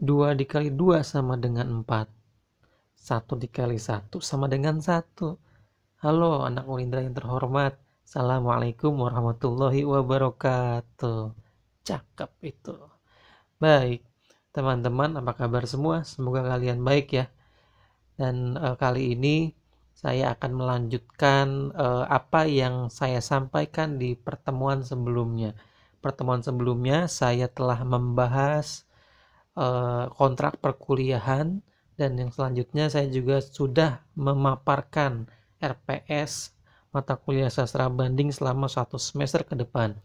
2 dikali 2 sama dengan 4. 1 dikali 1 sama dengan 1. Halo anak Ulindra yang terhormat. Assalamualaikum warahmatullahi wabarakatuh. Cakep itu. Baik, teman-teman apa kabar semua? Semoga kalian baik ya. Dan e, kali ini saya akan melanjutkan e, apa yang saya sampaikan di pertemuan sebelumnya. Pertemuan sebelumnya saya telah membahas Eh, kontrak perkuliahan dan yang selanjutnya saya juga sudah memaparkan RPS mata kuliah sastra banding selama satu semester ke depan.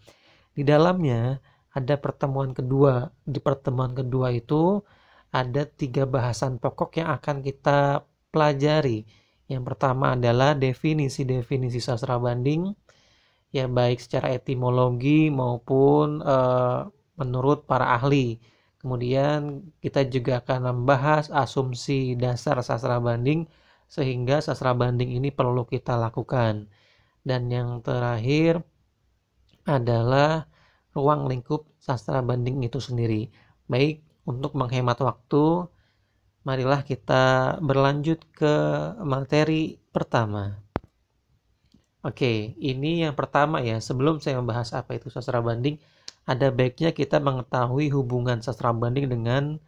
Di dalamnya ada pertemuan kedua. Di pertemuan kedua itu ada tiga bahasan pokok yang akan kita pelajari. Yang pertama adalah definisi-definisi sastra banding, ya baik secara etimologi maupun e, menurut para ahli Kemudian kita juga akan membahas asumsi dasar sastra banding sehingga sastra banding ini perlu kita lakukan. Dan yang terakhir adalah ruang lingkup sastra banding itu sendiri. Baik, untuk menghemat waktu, marilah kita berlanjut ke materi pertama. Oke, ini yang pertama ya. Sebelum saya membahas apa itu sastra banding, ada baiknya kita mengetahui hubungan sastra banding dengan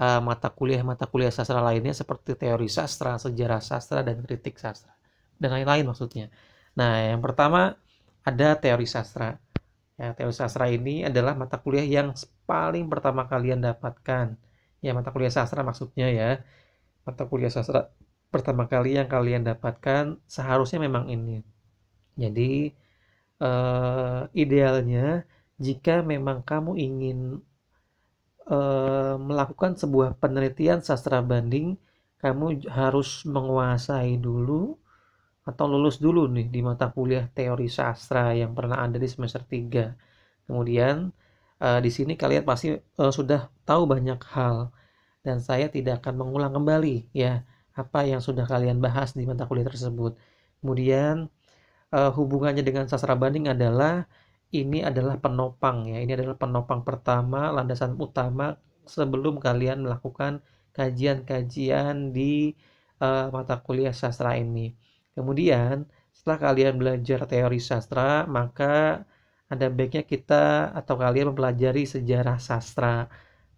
uh, mata kuliah-mata kuliah sastra lainnya seperti teori sastra, sejarah sastra, dan kritik sastra. Dan lain-lain maksudnya. Nah, yang pertama ada teori sastra. Ya, teori sastra ini adalah mata kuliah yang paling pertama kalian dapatkan. Ya, mata kuliah sastra maksudnya ya. Mata kuliah sastra pertama kali yang kalian dapatkan seharusnya memang ini. Jadi, uh, idealnya jika memang kamu ingin e, melakukan sebuah penelitian sastra banding, kamu harus menguasai dulu atau lulus dulu nih di mata kuliah teori sastra yang pernah ada di semester 3. Kemudian e, di sini kalian pasti e, sudah tahu banyak hal dan saya tidak akan mengulang kembali ya apa yang sudah kalian bahas di mata kuliah tersebut. Kemudian e, hubungannya dengan sastra banding adalah ini adalah penopang ya. Ini adalah penopang pertama, landasan utama sebelum kalian melakukan kajian-kajian di uh, mata kuliah sastra ini. Kemudian setelah kalian belajar teori sastra, maka ada baiknya kita atau kalian mempelajari sejarah sastra.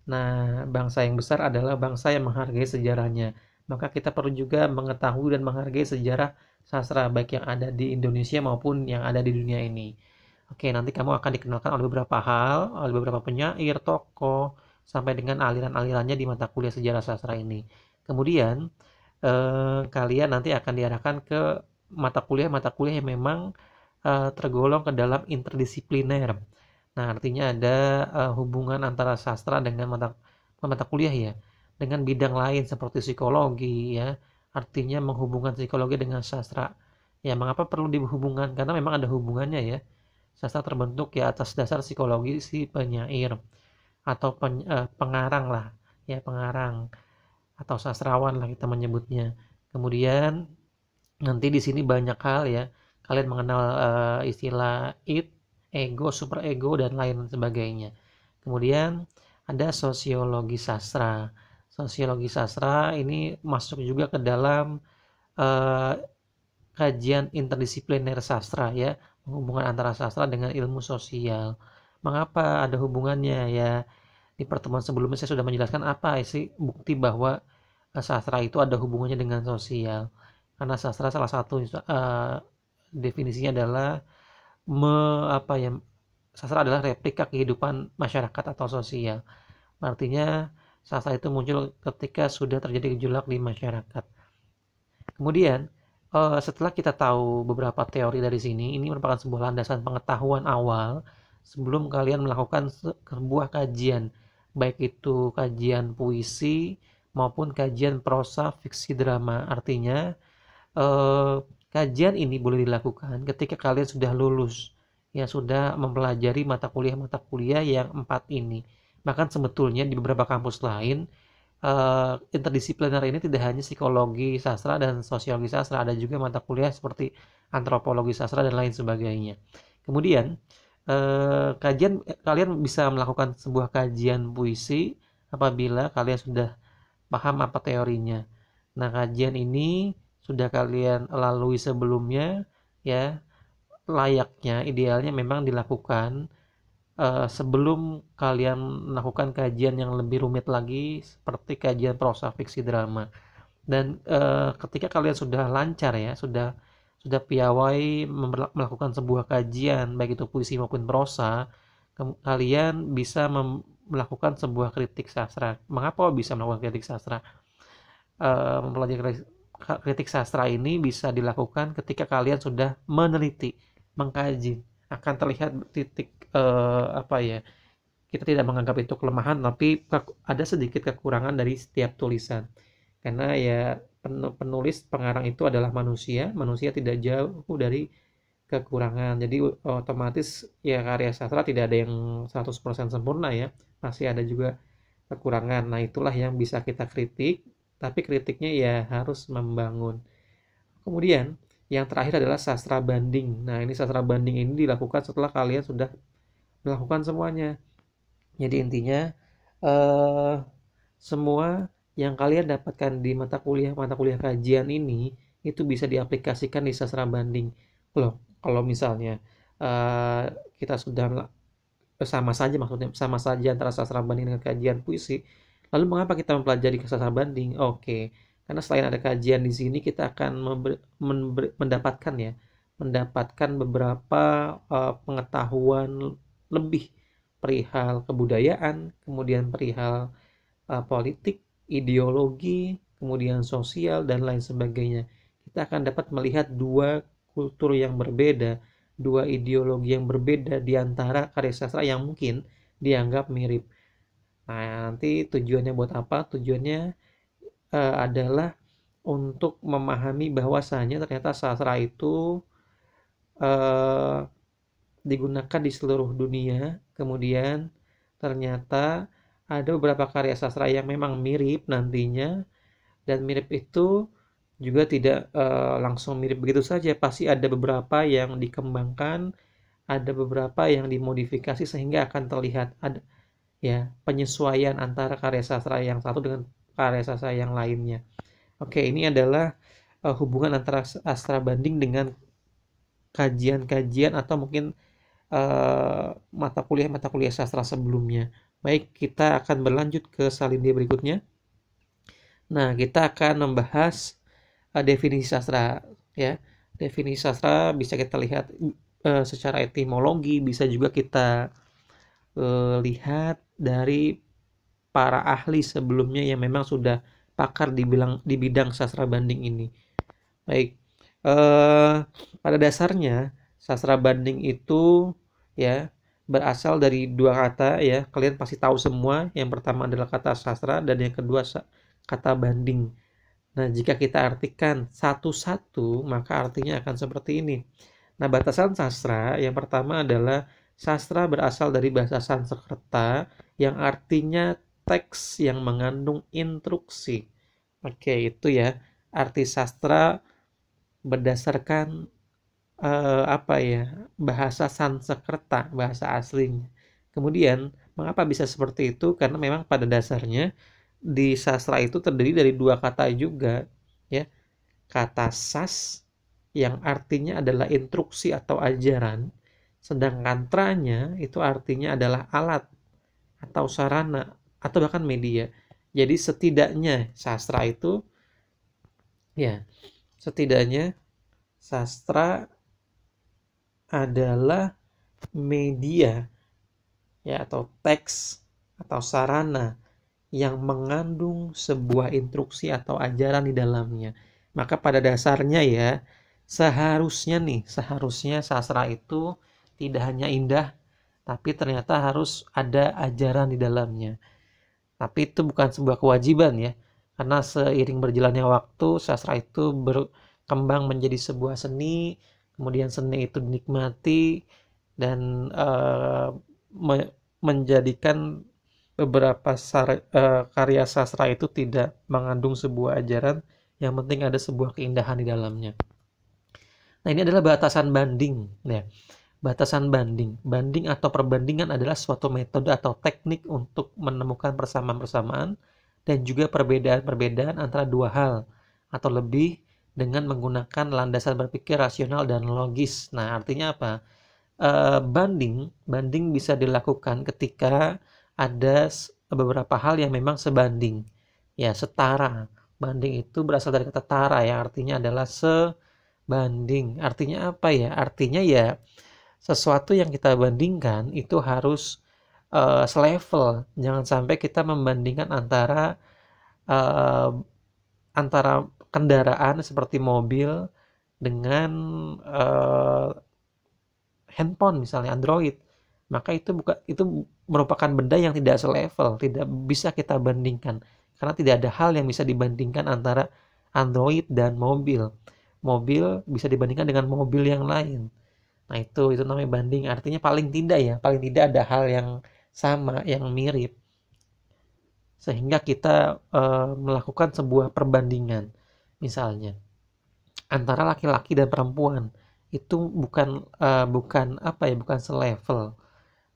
Nah, bangsa yang besar adalah bangsa yang menghargai sejarahnya. Maka kita perlu juga mengetahui dan menghargai sejarah sastra baik yang ada di Indonesia maupun yang ada di dunia ini. Oke, nanti kamu akan dikenalkan oleh beberapa hal, oleh beberapa penyair, toko, sampai dengan aliran-alirannya di mata kuliah sejarah sastra ini. Kemudian, eh, kalian nanti akan diarahkan ke mata kuliah-mata kuliah yang memang eh, tergolong ke dalam interdisipliner. Nah, artinya ada eh, hubungan antara sastra dengan mata, mata kuliah ya, dengan bidang lain seperti psikologi ya, artinya menghubungkan psikologi dengan sastra. Ya, mengapa perlu dihubungkan? Karena memang ada hubungannya ya sastra terbentuk ya atas dasar psikologi si penyair atau pen, eh, pengarang lah ya pengarang atau sastrawan lah kita menyebutnya kemudian nanti di sini banyak hal ya kalian mengenal eh, istilah it ego super ego dan lain sebagainya kemudian ada sosiologi sastra sosiologi sastra ini masuk juga ke dalam eh, kajian interdisipliner sastra ya hubungan antara sastra dengan ilmu sosial. Mengapa ada hubungannya ya? Di pertemuan sebelumnya saya sudah menjelaskan apa sih bukti bahwa eh, sastra itu ada hubungannya dengan sosial. Karena sastra salah satu uh, definisinya adalah me, apa ya? Sastra adalah replika kehidupan masyarakat atau sosial. Artinya sastra itu muncul ketika sudah terjadi gejolak di masyarakat. Kemudian uh, setelah kita tahu beberapa teori dari sini, ini merupakan sebuah landasan pengetahuan awal sebelum kalian melakukan sebuah kajian, baik itu kajian puisi maupun kajian prosa, fiksi, drama. Artinya, uh, kajian ini boleh dilakukan ketika kalian sudah lulus, ya sudah mempelajari mata kuliah-mata kuliah yang empat ini. Bahkan sebetulnya di beberapa kampus lain, uh, interdisipliner ini tidak hanya psikologi sastra dan sosiologi sastra, ada juga mata kuliah seperti antropologi sastra dan lain sebagainya. Kemudian uh, kajian kalian bisa melakukan sebuah kajian puisi apabila kalian sudah paham apa teorinya. Nah, kajian ini sudah kalian lalui sebelumnya ya layaknya idealnya memang dilakukan Eh, sebelum kalian melakukan kajian yang lebih rumit lagi seperti kajian prosa fiksi drama dan uh, ketika kalian sudah lancar ya sudah sudah piawai melakukan sebuah kajian baik itu puisi maupun prosa kalian bisa melakukan sebuah kritik sastra mengapa bisa melakukan kritik sastra uh, kritik sastra ini bisa dilakukan ketika kalian sudah meneliti mengkaji akan terlihat titik uh, apa ya kita tidak menganggap itu kelemahan tapi ada sedikit kekurangan dari setiap tulisan karena ya penulis pengarang itu adalah manusia manusia tidak jauh dari kekurangan jadi otomatis ya karya sastra tidak ada yang 100% sempurna ya masih ada juga kekurangan nah itulah yang bisa kita kritik tapi kritiknya ya harus membangun kemudian yang terakhir adalah sastra banding. Nah, ini sastra banding ini dilakukan setelah kalian sudah melakukan semuanya. Jadi intinya eh, semua yang kalian dapatkan di mata kuliah mata kuliah kajian ini itu bisa diaplikasikan di sastra banding. Loh, kalau misalnya eh, kita sudah sama saja maksudnya sama saja antara sastra banding dengan kajian puisi, lalu mengapa kita mempelajari sastra banding? Oke. Okay karena selain ada kajian di sini, kita akan mendapatkan ya, mendapatkan beberapa uh, pengetahuan lebih perihal kebudayaan, kemudian perihal uh, politik, ideologi, kemudian sosial dan lain sebagainya. Kita akan dapat melihat dua kultur yang berbeda, dua ideologi yang berbeda di antara karya sastra yang mungkin dianggap mirip. Nah, nanti tujuannya buat apa? Tujuannya uh, adalah untuk memahami bahwasanya ternyata sastra itu uh, digunakan di seluruh dunia. Kemudian ternyata ada beberapa karya sastra yang memang mirip nantinya dan mirip itu juga tidak uh, langsung mirip begitu saja. Pasti ada beberapa yang dikembangkan, ada beberapa yang dimodifikasi sehingga akan terlihat ada ya penyesuaian antara karya sastra yang satu dengan karya sastra yang lainnya. Oke, ini adalah uh, hubungan antara sastra banding dengan kajian-kajian atau mungkin uh, mata kuliah-mata kuliah sastra sebelumnya. Baik, kita akan berlanjut ke salin dia berikutnya. Nah, kita akan membahas uh, definisi sastra ya. Definisi sastra bisa kita lihat uh, secara etimologi, bisa juga kita uh, lihat dari para ahli sebelumnya yang memang sudah pakar di di bidang sastra banding ini. Baik, eh, pada dasarnya sastra banding itu ya berasal dari dua kata ya. Kalian pasti tahu semua. Yang pertama adalah kata sastra dan yang kedua kata banding. Nah, jika kita artikan satu-satu, maka artinya akan seperti ini. Nah, batasan sastra yang pertama adalah sastra berasal dari bahasa Sanskerta yang artinya teks yang mengandung instruksi. Oke, itu ya arti sastra berdasarkan eh, apa ya bahasa Sanskerta bahasa aslinya. Kemudian mengapa bisa seperti itu? Karena memang pada dasarnya di sastra itu terdiri dari dua kata juga, ya kata sas yang artinya adalah instruksi atau ajaran, sedangkan tranya itu artinya adalah alat atau sarana atau bahkan media. Jadi setidaknya sastra itu ya, setidaknya sastra adalah media ya atau teks atau sarana yang mengandung sebuah instruksi atau ajaran di dalamnya. Maka pada dasarnya ya, seharusnya nih, seharusnya sastra itu tidak hanya indah, tapi ternyata harus ada ajaran di dalamnya. Tapi itu bukan sebuah kewajiban ya, karena seiring berjalannya waktu, sastra itu berkembang menjadi sebuah seni, kemudian seni itu dinikmati dan uh, me menjadikan beberapa sar, uh, karya sastra itu tidak mengandung sebuah ajaran, yang penting ada sebuah keindahan di dalamnya. Nah, ini adalah batasan banding ya batasan banding. Banding atau perbandingan adalah suatu metode atau teknik untuk menemukan persamaan-persamaan dan juga perbedaan-perbedaan antara dua hal atau lebih dengan menggunakan landasan berpikir rasional dan logis. Nah, artinya apa? E, banding, banding bisa dilakukan ketika ada beberapa hal yang memang sebanding, ya setara. Banding itu berasal dari kata tara, ya artinya adalah sebanding. Artinya apa ya? Artinya ya sesuatu yang kita bandingkan itu harus uh, selevel. Jangan sampai kita membandingkan antara uh, antara kendaraan seperti mobil dengan uh, handphone misalnya Android. Maka itu buka itu merupakan benda yang tidak selevel, tidak bisa kita bandingkan karena tidak ada hal yang bisa dibandingkan antara Android dan mobil. Mobil bisa dibandingkan dengan mobil yang lain Nah itu itu namanya banding. Artinya paling tidak ya, paling tidak ada hal yang sama, yang mirip, sehingga kita e, melakukan sebuah perbandingan, misalnya antara laki-laki dan perempuan itu bukan e, bukan apa ya, bukan selevel,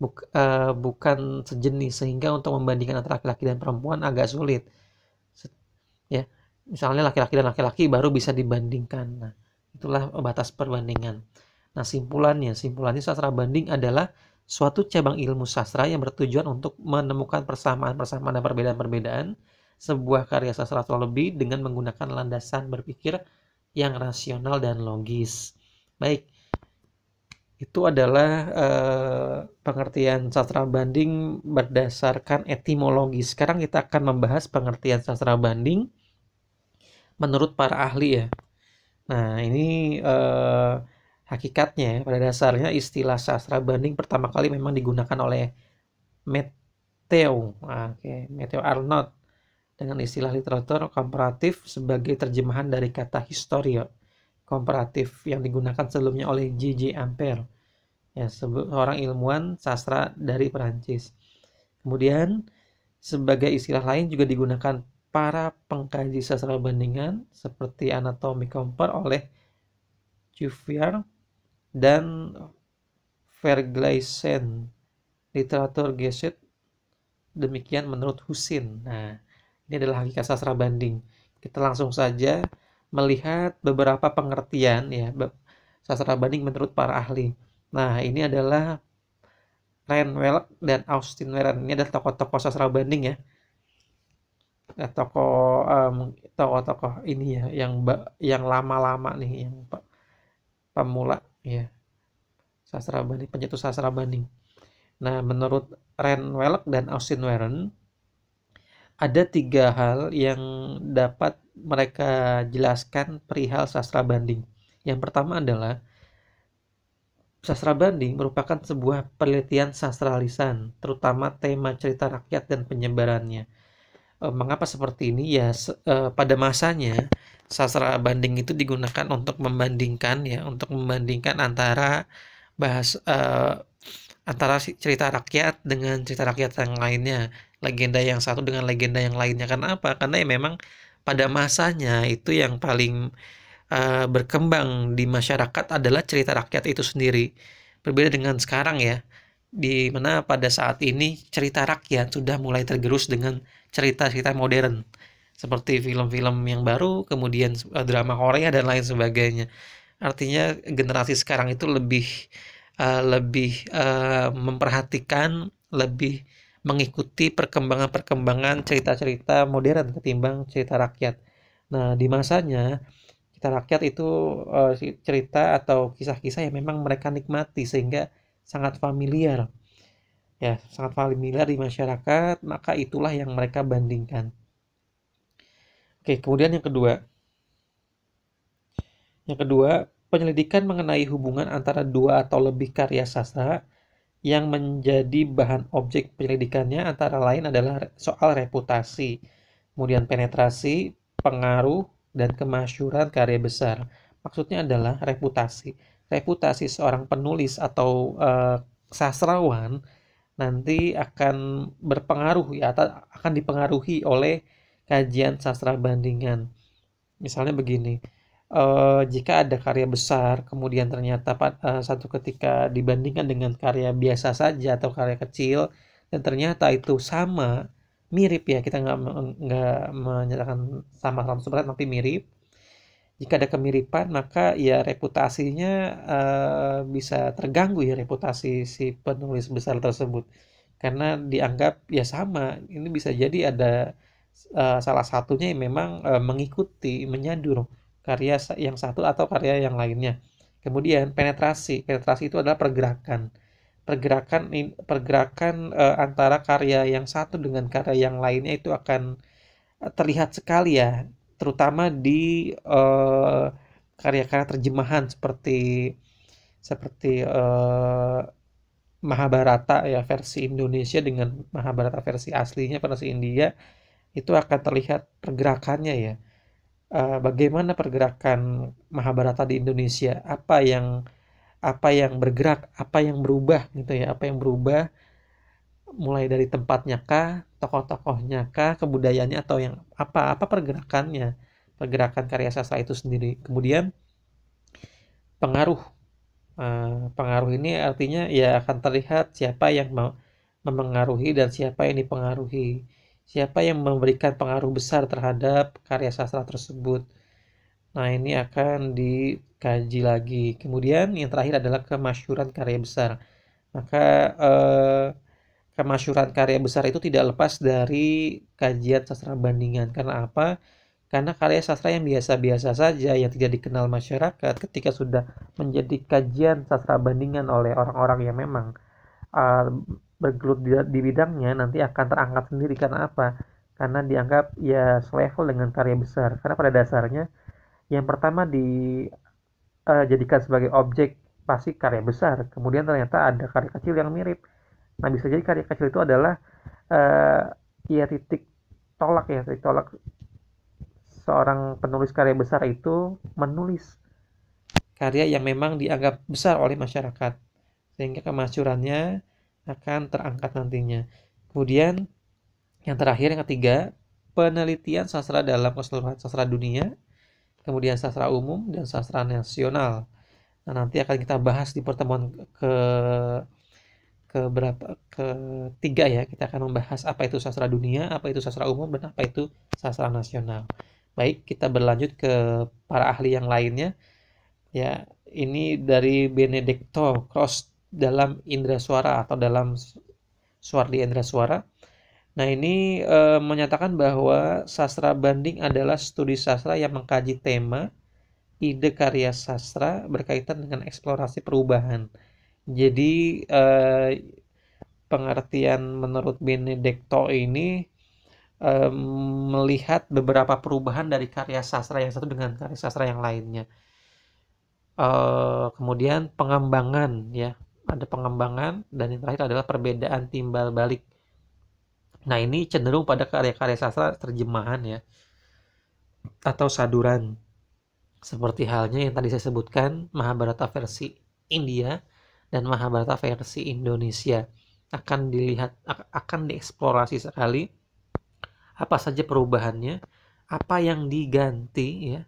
buk, e, bukan sejenis, sehingga untuk membandingkan antara laki-laki dan perempuan agak sulit. Se, ya, misalnya laki-laki dan laki-laki baru bisa dibandingkan. Nah, itulah batas perbandingan. Nah, simpulannya, simpulannya sastra banding adalah suatu cabang ilmu sastra yang bertujuan untuk menemukan persamaan-persamaan dan perbedaan-perbedaan sebuah karya sastra atau lebih dengan menggunakan landasan berpikir yang rasional dan logis. Baik, itu adalah eh, pengertian sastra banding berdasarkan etimologi. Sekarang kita akan membahas pengertian sastra banding menurut para ahli ya. Nah, ini eh, Hakikatnya, pada dasarnya istilah sastra banding pertama kali memang digunakan oleh Matteo, ah, okay, Matthew Arnold dengan istilah literatur komparatif sebagai terjemahan dari kata historia komparatif yang digunakan sebelumnya oleh J.J. Ampere, ya, seorang ilmuwan sastra dari Perancis. Kemudian, sebagai istilah lain juga digunakan para pengkaji sastra bandingan seperti anatomi kompar oleh Cuvier dan Verglaisen literatur geset demikian menurut Husin. Nah, ini adalah hakikat sastra banding. Kita langsung saja melihat beberapa pengertian ya sastra banding menurut para ahli. Nah, ini adalah Renwell dan Austin Weren. Ini adalah tokoh-tokoh sastra banding ya. Nah, tokoh um, tokoh-tokoh ini ya yang yang lama-lama nih yang pemula ya sastra banding pencetus sastra banding nah menurut Ren Welk dan Austin Warren ada tiga hal yang dapat mereka jelaskan perihal sastra banding yang pertama adalah Sastra banding merupakan sebuah penelitian sastra lisan, terutama tema cerita rakyat dan penyebarannya. E, mengapa seperti ini? Ya, se, e, pada masanya sastra banding itu digunakan untuk membandingkan ya, untuk membandingkan antara bahas uh, antara cerita rakyat dengan cerita rakyat yang lainnya, legenda yang satu dengan legenda yang lainnya. Karena apa? Karena ya memang pada masanya itu yang paling uh, berkembang di masyarakat adalah cerita rakyat itu sendiri. Berbeda dengan sekarang ya, di mana pada saat ini cerita rakyat sudah mulai tergerus dengan cerita-cerita modern seperti film-film yang baru, kemudian eh, drama Korea dan lain sebagainya. Artinya generasi sekarang itu lebih uh, lebih uh, memperhatikan, lebih mengikuti perkembangan-perkembangan cerita-cerita modern ketimbang cerita rakyat. Nah, di masanya cerita rakyat itu uh, cerita atau kisah-kisah yang memang mereka nikmati sehingga sangat familiar. Ya, sangat familiar di masyarakat, maka itulah yang mereka bandingkan. Oke, kemudian yang kedua. Yang kedua, penyelidikan mengenai hubungan antara dua atau lebih karya sastra yang menjadi bahan objek penyelidikannya antara lain adalah soal reputasi, kemudian penetrasi, pengaruh, dan kemasyuran karya besar. Maksudnya adalah reputasi. Reputasi seorang penulis atau uh, sastrawan nanti akan berpengaruh ya akan dipengaruhi oleh kajian sastra bandingan. Misalnya begini, uh, jika ada karya besar kemudian ternyata uh, satu ketika dibandingkan dengan karya biasa saja atau karya kecil dan ternyata itu sama mirip ya kita nggak menyatakan sama-sama sebenarnya, tapi mirip jika ada kemiripan maka ya reputasinya uh, bisa terganggu ya reputasi si penulis besar tersebut karena dianggap ya sama ini bisa jadi ada Eh, salah satunya memang uh, mengikuti, menyandur karya yang satu atau karya yang lainnya. Kemudian penetrasi, penetrasi itu adalah pergerakan, pergerakan pergerakan uh, antara karya yang satu dengan karya yang lainnya itu akan terlihat sekali ya, terutama di karya karya-karya terjemahan seperti seperti uh, Mahabharata ya versi Indonesia dengan Mahabharata versi aslinya versi India itu akan terlihat pergerakannya ya. Eh, bagaimana pergerakan Mahabharata di Indonesia? Apa yang apa yang bergerak, apa yang berubah gitu ya, apa yang berubah mulai dari tempatnya kah, tokoh-tokohnya kah, kebudayanya atau yang apa apa pergerakannya, pergerakan karya sastra itu sendiri. Kemudian pengaruh eh, pengaruh ini artinya ya akan terlihat siapa yang mau memengaruhi dan siapa yang dipengaruhi siapa yang memberikan pengaruh besar terhadap karya sastra tersebut. Nah, ini akan dikaji lagi. Kemudian yang terakhir adalah kemasyuran karya besar. Maka eh, kemasyuran karya besar itu tidak lepas dari kajian sastra bandingan. Karena apa? Karena karya sastra yang biasa-biasa saja yang tidak dikenal masyarakat ketika sudah menjadi kajian sastra bandingan oleh orang-orang yang memang uh, bergelut di, di bidangnya nanti akan terangkat sendiri karena apa? Karena dianggap ya selevel dengan karya besar. Karena pada dasarnya yang pertama dijadikan eh, uh, sebagai objek pasti karya besar. Kemudian ternyata ada karya kecil yang mirip. Nah bisa jadi karya kecil itu adalah uh, ya titik tolak ya titik tolak seorang penulis karya besar itu menulis karya yang memang dianggap besar oleh masyarakat sehingga kemasyurannya akan terangkat nantinya. Kemudian yang terakhir yang ketiga, penelitian sastra dalam keseluruhan sastra dunia, kemudian sastra umum dan sastra nasional. Nah, nanti akan kita bahas di pertemuan ke ke berapa ketiga ya kita akan membahas apa itu sastra dunia, apa itu sastra umum dan apa itu sastra nasional. Baik, kita berlanjut ke para ahli yang lainnya. Ya, ini dari Benedetto Cross dalam indera suara atau dalam suara di indera suara. Nah, ini e, menyatakan bahwa sastra banding adalah studi sastra yang mengkaji tema, ide karya sastra berkaitan dengan eksplorasi perubahan. Jadi, e, pengertian menurut Benedetto ini e, melihat beberapa perubahan dari karya sastra yang satu dengan karya sastra yang lainnya. E, kemudian pengembangan ya ada pengembangan, dan yang terakhir adalah perbedaan timbal balik. Nah ini cenderung pada karya-karya sastra terjemahan ya, atau saduran. Seperti halnya yang tadi saya sebutkan, Mahabharata versi India dan Mahabharata versi Indonesia akan dilihat akan dieksplorasi sekali apa saja perubahannya, apa yang diganti ya,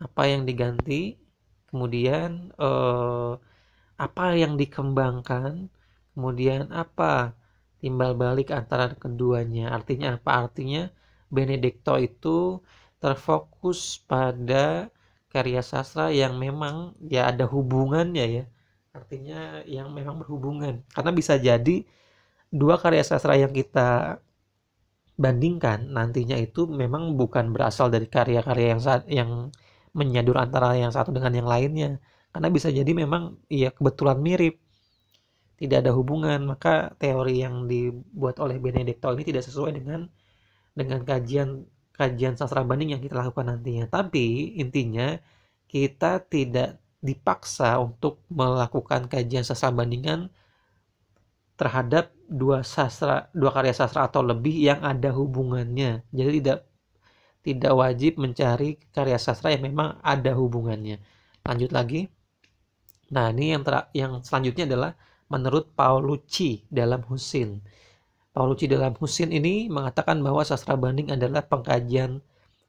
apa yang diganti, kemudian eh, apa yang dikembangkan, kemudian apa timbal balik antara keduanya. Artinya apa? Artinya Benedetto itu terfokus pada karya sastra yang memang ya ada hubungannya ya. Artinya yang memang berhubungan. Karena bisa jadi dua karya sastra yang kita bandingkan nantinya itu memang bukan berasal dari karya-karya yang saat, yang menyadur antara yang satu dengan yang lainnya karena bisa jadi memang ya kebetulan mirip tidak ada hubungan maka teori yang dibuat oleh Benedetto ini tidak sesuai dengan dengan kajian kajian sastra banding yang kita lakukan nantinya tapi intinya kita tidak dipaksa untuk melakukan kajian sastra bandingan terhadap dua sastra dua karya sastra atau lebih yang ada hubungannya jadi tidak tidak wajib mencari karya sastra yang memang ada hubungannya lanjut lagi Nah, ini yang ter yang selanjutnya adalah menurut Paulucci dalam Husin. Paulucci dalam Husin ini mengatakan bahwa sastra banding adalah pengkajian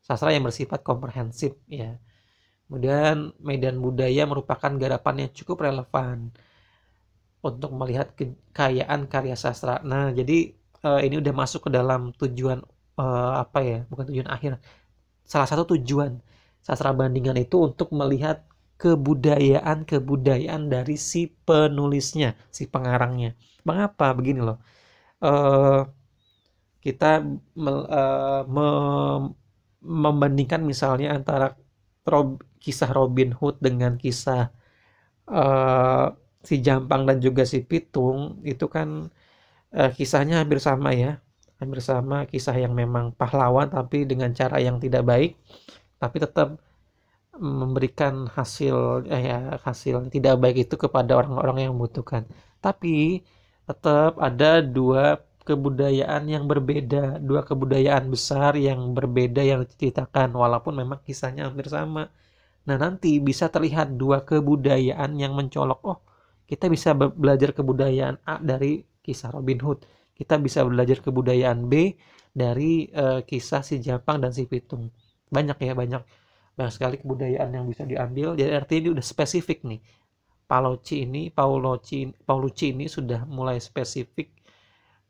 sastra yang bersifat komprehensif ya. Kemudian medan budaya merupakan garapan yang cukup relevan untuk melihat kekayaan karya sastra. Nah, jadi uh, ini udah masuk ke dalam tujuan uh, apa ya? Bukan tujuan akhir. Salah satu tujuan sastra bandingan itu untuk melihat kebudayaan-kebudayaan dari si penulisnya, si pengarangnya. Mengapa begini loh? Uh, kita me, uh, eh, me, membandingkan misalnya antara Rob, kisah Robin Hood dengan kisah uh, si Jampang dan juga si Pitung itu kan uh, kisahnya hampir sama ya, hampir sama kisah yang memang pahlawan tapi dengan cara yang tidak baik, tapi tetap memberikan hasil eh, ya hasil tidak baik itu kepada orang-orang yang membutuhkan. Tapi tetap ada dua kebudayaan yang berbeda, dua kebudayaan besar yang berbeda yang diceritakan walaupun memang kisahnya hampir sama. Nah, nanti bisa terlihat dua kebudayaan yang mencolok. Oh, kita bisa belajar kebudayaan A dari kisah Robin Hood. Kita bisa belajar kebudayaan B dari uh, kisah si jampang dan si Pitung. Banyak ya, banyak banyak sekali kebudayaan yang bisa diambil jadi artinya dia udah spesifik nih Paloci ini Pauloci Paulucci ini sudah mulai spesifik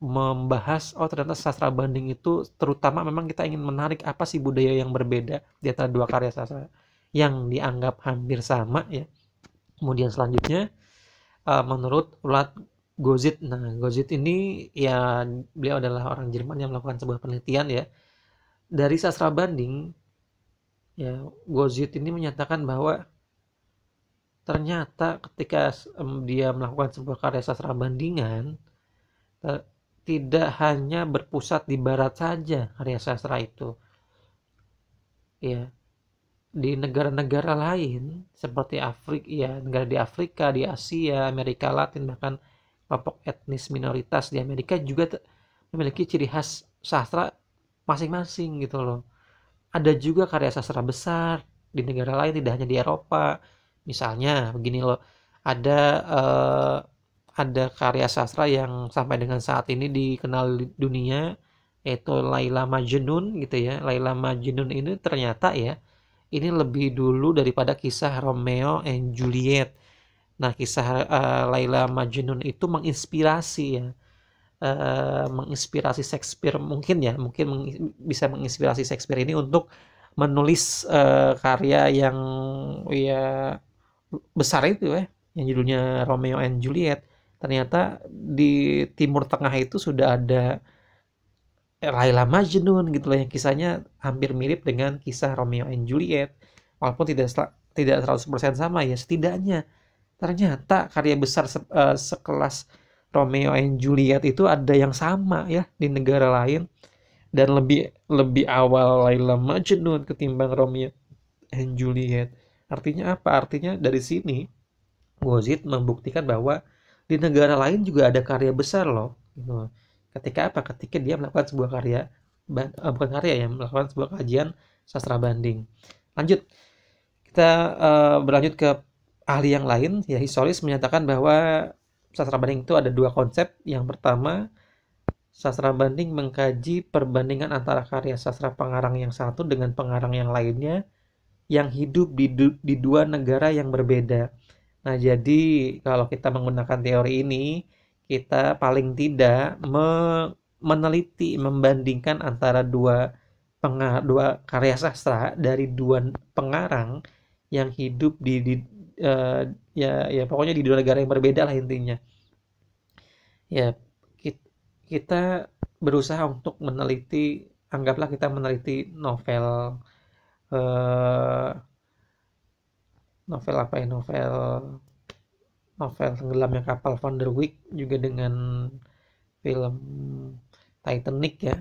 membahas oh ternyata sastra banding itu terutama memang kita ingin menarik apa sih budaya yang berbeda di antara dua karya sastra yang dianggap hampir sama ya kemudian selanjutnya eh, menurut Ulat Gozit nah Gozit ini ya beliau adalah orang Jerman yang melakukan sebuah penelitian ya dari sastra banding ya Gozit ini menyatakan bahwa ternyata ketika dia melakukan sebuah karya sastra bandingan tidak hanya berpusat di barat saja karya sastra itu ya di negara-negara lain seperti Afrika ya negara di Afrika di Asia Amerika Latin bahkan kelompok etnis minoritas di Amerika juga memiliki ciri khas sastra masing-masing gitu loh ada juga karya sastra besar di negara lain tidak hanya di Eropa misalnya begini loh ada uh, ada karya sastra yang sampai dengan saat ini dikenal di dunia yaitu Laila Majnun gitu ya Laila Majnun ini ternyata ya ini lebih dulu daripada kisah Romeo and Juliet nah kisah uh, Laila Majnun itu menginspirasi ya Eh, menginspirasi Shakespeare mungkin ya mungkin meng bisa menginspirasi Shakespeare ini untuk menulis uh, karya yang ya besar itu ya yang judulnya Romeo and Juliet ternyata di Timur Tengah itu sudah ada Laila Majnun gitu loh yang kisahnya hampir mirip dengan kisah Romeo and Juliet walaupun tidak tidak 100% sama ya setidaknya ternyata karya besar se, uh, sekelas Romeo and Juliet itu ada yang sama ya di negara lain dan lebih lebih awal Laila Majnun ketimbang Romeo and Juliet. Artinya apa? Artinya dari sini Gozit membuktikan bahwa di negara lain juga ada karya besar loh. Gitu. Ketika apa? Ketika dia melakukan sebuah karya eh, bukan karya ya, melakukan sebuah kajian sastra banding. Lanjut, kita uh, berlanjut ke ahli yang lain, ya historis menyatakan bahwa sastra banding itu ada dua konsep. Yang pertama, sastra banding mengkaji perbandingan antara karya sastra pengarang yang satu dengan pengarang yang lainnya yang hidup di, du di dua negara yang berbeda. Nah, jadi kalau kita menggunakan teori ini, kita paling tidak me meneliti, membandingkan antara dua dua karya sastra dari dua pengarang yang hidup di, di uh, ya ya pokoknya di dua negara yang berbeda lah intinya ya kita berusaha untuk meneliti anggaplah kita meneliti novel uh, novel apa ya novel novel tenggelamnya kapal Van der Wijk juga dengan film Titanic ya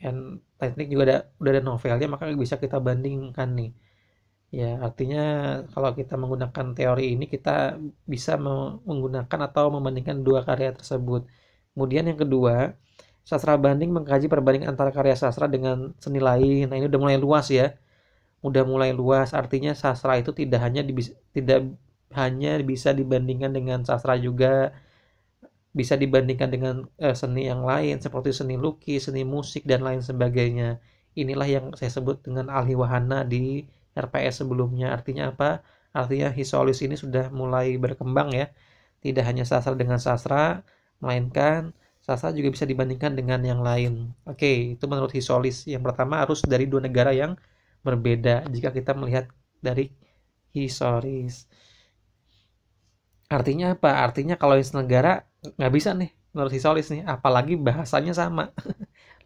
dan Titanic juga ada udah ada novelnya maka bisa kita bandingkan nih Ya, artinya kalau kita menggunakan teori ini kita bisa menggunakan atau membandingkan dua karya tersebut. Kemudian yang kedua, sastra banding mengkaji perbandingan antara karya sastra dengan seni lain. Nah, ini udah mulai luas ya. Udah mulai luas, artinya sastra itu tidak hanya di, tidak hanya bisa dibandingkan dengan sastra juga bisa dibandingkan dengan eh, seni yang lain seperti seni lukis, seni musik dan lain sebagainya. Inilah yang saya sebut dengan ahli wahana di RPS sebelumnya. Artinya apa? Artinya Hisolis ini sudah mulai berkembang ya. Tidak hanya sastra dengan sastra, melainkan sastra juga bisa dibandingkan dengan yang lain. Oke, itu menurut Hisolis. Yang pertama harus dari dua negara yang berbeda jika kita melihat dari Hisolis. Artinya apa? Artinya kalau negara nggak bisa nih menurut Hisolis nih, apalagi bahasanya sama.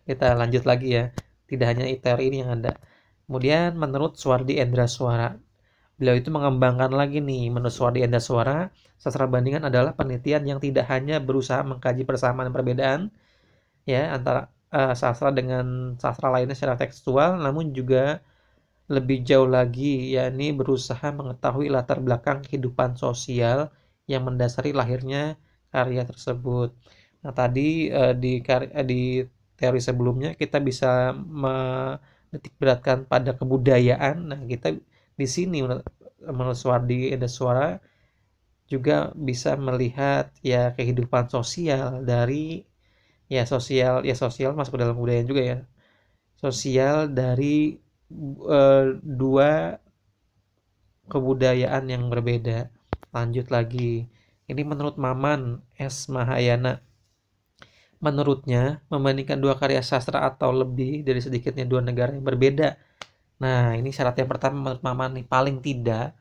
kita lanjut lagi ya. Tidak hanya ITER ini yang ada. Kemudian menurut Suwardi Endra Suara, beliau itu mengembangkan lagi nih menurut Suwardi Endra Suara, sastra bandingan adalah penelitian yang tidak hanya berusaha mengkaji persamaan dan perbedaan ya antara uh, sastra dengan sastra lainnya secara tekstual, namun juga lebih jauh lagi yakni berusaha mengetahui latar belakang kehidupan sosial yang mendasari lahirnya karya tersebut. Nah, tadi uh, di uh, di teori sebelumnya kita bisa me titik beratkan pada kebudayaan. Nah, kita di sini menurut, Suwardi ada suara juga bisa melihat ya kehidupan sosial dari ya sosial ya sosial masuk ke dalam budaya juga ya sosial dari e, dua kebudayaan yang berbeda lanjut lagi ini menurut Maman S Mahayana Menurutnya, membandingkan dua karya sastra atau lebih dari sedikitnya dua negara yang berbeda. Nah, ini syarat yang pertama menurut Mama nih paling tidak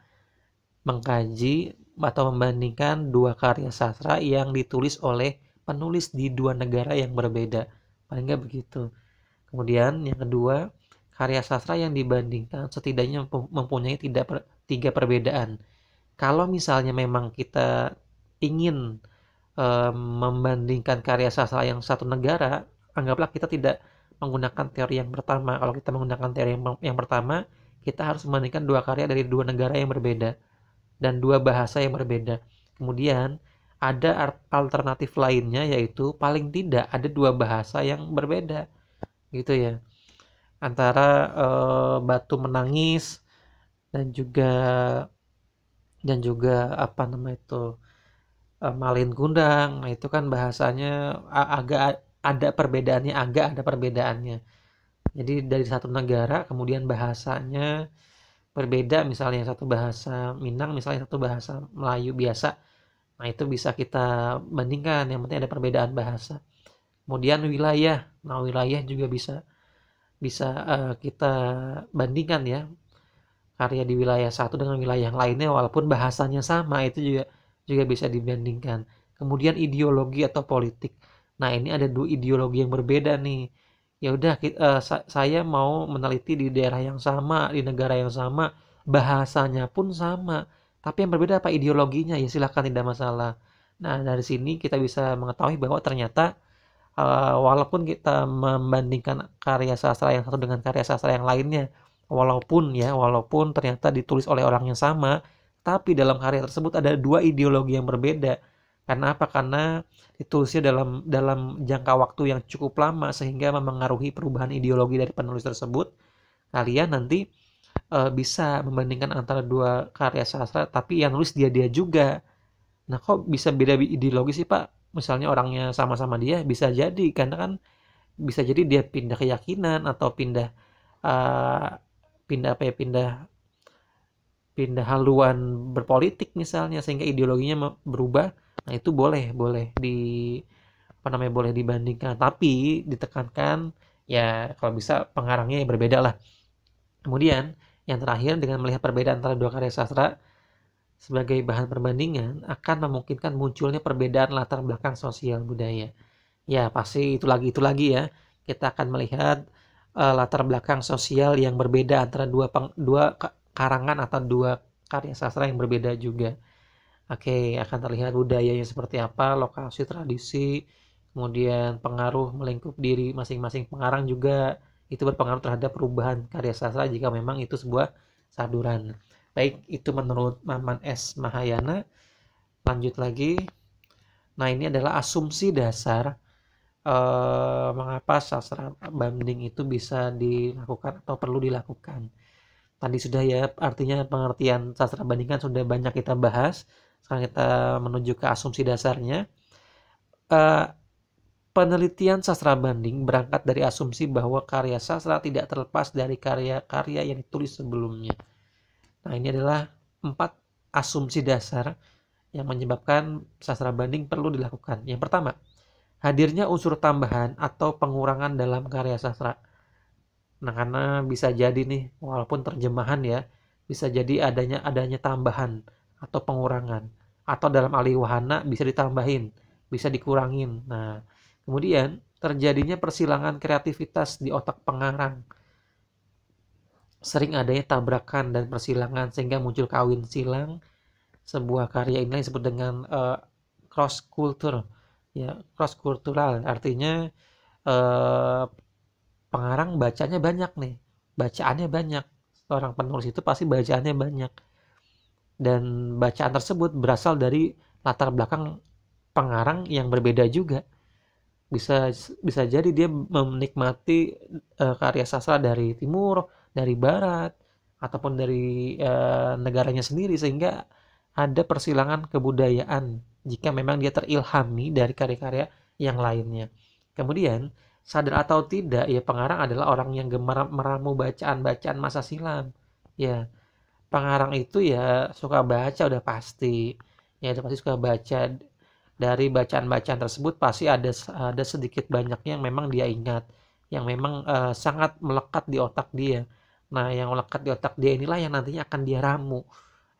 mengkaji atau membandingkan dua karya sastra yang ditulis oleh penulis di dua negara yang berbeda. Paling nggak begitu. Kemudian yang kedua, karya sastra yang dibandingkan setidaknya mempunyai tidak tiga perbedaan. Kalau misalnya memang kita ingin membandingkan karya sastra yang satu negara, anggaplah kita tidak menggunakan teori yang pertama. Kalau kita menggunakan teori yang, yang pertama, kita harus membandingkan dua karya dari dua negara yang berbeda dan dua bahasa yang berbeda. Kemudian ada alternatif lainnya yaitu paling tidak ada dua bahasa yang berbeda gitu ya antara uh, batu menangis dan juga dan juga apa nama itu Eh, malin gundang. Nah, itu kan bahasanya agak ada perbedaannya, agak ada perbedaannya. Jadi dari satu negara kemudian bahasanya berbeda misalnya satu bahasa Minang misalnya satu bahasa Melayu biasa. Nah, itu bisa kita bandingkan yang penting ada perbedaan bahasa. Kemudian wilayah. Nah, wilayah juga bisa bisa uh, kita bandingkan ya karya di wilayah satu dengan wilayah yang lainnya walaupun bahasanya sama itu juga juga bisa dibandingkan. Kemudian ideologi atau politik. Nah, ini ada dua ideologi yang berbeda nih. Ya udah eh, saya mau meneliti di daerah yang sama, di negara yang sama, bahasanya pun sama, tapi yang berbeda apa ideologinya ya silahkan tidak masalah. Nah, dari sini kita bisa mengetahui bahwa ternyata eh, walaupun kita membandingkan karya sastra yang satu dengan karya sastra yang lainnya, walaupun ya, walaupun ternyata ditulis oleh orang yang sama, tapi dalam karya tersebut ada dua ideologi yang berbeda. Karena apa? Karena ditulisnya dalam dalam jangka waktu yang cukup lama sehingga memengaruhi perubahan ideologi dari penulis tersebut. Kalian nanti e, bisa membandingkan antara dua karya sastra, tapi yang nulis dia-dia juga. Nah, kok bisa beda ideologi sih, Pak? Misalnya orangnya sama-sama dia bisa jadi karena kan bisa jadi dia pindah keyakinan atau pindah e, pindah apa ya pindah pindah haluan berpolitik misalnya sehingga ideologinya berubah nah itu boleh boleh di apa namanya boleh dibandingkan nah, tapi ditekankan ya kalau bisa pengarangnya yang berbeda lah kemudian yang terakhir dengan melihat perbedaan antara dua karya sastra sebagai bahan perbandingan akan memungkinkan munculnya perbedaan latar belakang sosial budaya ya pasti itu lagi itu lagi ya kita akan melihat uh, latar belakang sosial yang berbeda antara dua peng, dua karangan atau dua karya sastra yang berbeda juga. Oke, akan terlihat budayanya seperti apa, lokasi, tradisi, kemudian pengaruh melingkup diri masing-masing pengarang juga itu berpengaruh terhadap perubahan karya sastra jika memang itu sebuah saduran. Baik, itu menurut Maman S. Mahayana. Lanjut lagi. Nah, ini adalah asumsi dasar eh, mengapa sastra banding itu bisa dilakukan atau perlu dilakukan tadi sudah ya artinya pengertian sastra bandingkan sudah banyak kita bahas sekarang kita menuju ke asumsi dasarnya uh, penelitian sastra banding berangkat dari asumsi bahwa karya sastra tidak terlepas dari karya-karya yang ditulis sebelumnya nah ini adalah empat asumsi dasar yang menyebabkan sastra banding perlu dilakukan yang pertama hadirnya unsur tambahan atau pengurangan dalam karya sastra Nah, karena bisa jadi nih, walaupun terjemahan ya, bisa jadi adanya adanya tambahan atau pengurangan atau dalam alih wahana bisa ditambahin, bisa dikurangin. Nah, kemudian terjadinya persilangan kreativitas di otak pengarang. Sering adanya tabrakan dan persilangan sehingga muncul kawin silang sebuah karya ini disebut dengan uh, cross culture ya cross kultural artinya eh, pengarang bacanya banyak nih bacaannya banyak Seorang penulis itu pasti bacaannya banyak dan bacaan tersebut berasal dari latar belakang pengarang yang berbeda juga bisa bisa jadi dia menikmati uh, karya sastra dari timur dari barat ataupun dari uh, negaranya sendiri sehingga ada persilangan kebudayaan jika memang dia terilhami dari karya-karya yang lainnya kemudian sadar atau tidak ya pengarang adalah orang yang gemar meramu bacaan-bacaan masa silam ya pengarang itu ya suka baca udah pasti ya udah pasti suka baca dari bacaan-bacaan tersebut pasti ada ada sedikit banyaknya yang memang dia ingat yang memang uh, sangat melekat di otak dia nah yang melekat di otak dia inilah yang nantinya akan dia ramu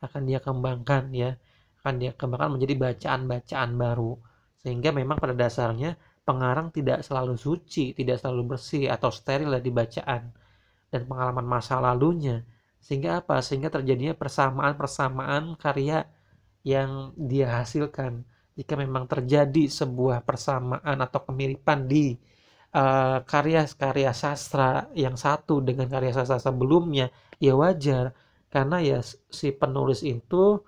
akan dia kembangkan ya akan dia kembangkan menjadi bacaan-bacaan baru sehingga memang pada dasarnya pengarang tidak selalu suci, tidak selalu bersih atau steril dari bacaan dan pengalaman masa lalunya. Sehingga apa? Sehingga terjadinya persamaan-persamaan karya yang dia hasilkan. Jika memang terjadi sebuah persamaan atau kemiripan di eh, karya-karya uh, sastra yang satu dengan karya sastra sebelumnya, ya wajar. Karena ya si penulis itu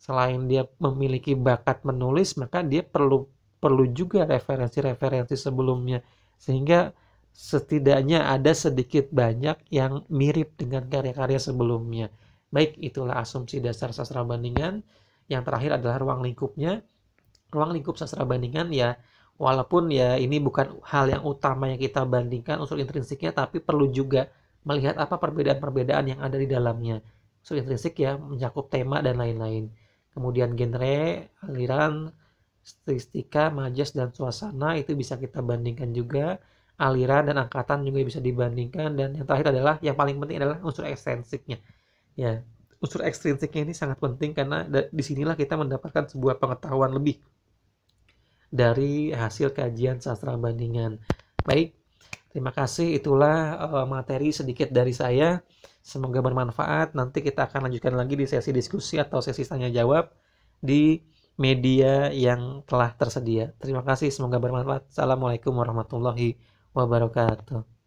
selain dia memiliki bakat menulis, maka dia perlu perlu juga referensi-referensi sebelumnya sehingga setidaknya ada sedikit banyak yang mirip dengan karya-karya sebelumnya. Baik, itulah asumsi dasar sastra bandingan. Yang terakhir adalah ruang lingkupnya. Ruang lingkup sastra bandingan ya walaupun ya ini bukan hal yang utama yang kita bandingkan unsur intrinsiknya tapi perlu juga melihat apa perbedaan-perbedaan yang ada di dalamnya unsur intrinsik ya mencakup tema dan lain-lain kemudian genre aliran statistika, majas, dan suasana itu bisa kita bandingkan juga. Aliran dan angkatan juga bisa dibandingkan. Dan yang terakhir adalah, yang paling penting adalah unsur ekstrinsiknya. Ya, unsur ekstrinsiknya ini sangat penting karena disinilah kita mendapatkan sebuah pengetahuan lebih dari hasil kajian sastra bandingan. Baik, terima kasih. Itulah eh, materi sedikit dari saya. Semoga bermanfaat. Nanti kita akan lanjutkan lagi di sesi diskusi atau sesi tanya jawab di media yang telah tersedia. Terima kasih, semoga bermanfaat. Assalamualaikum warahmatullahi wabarakatuh.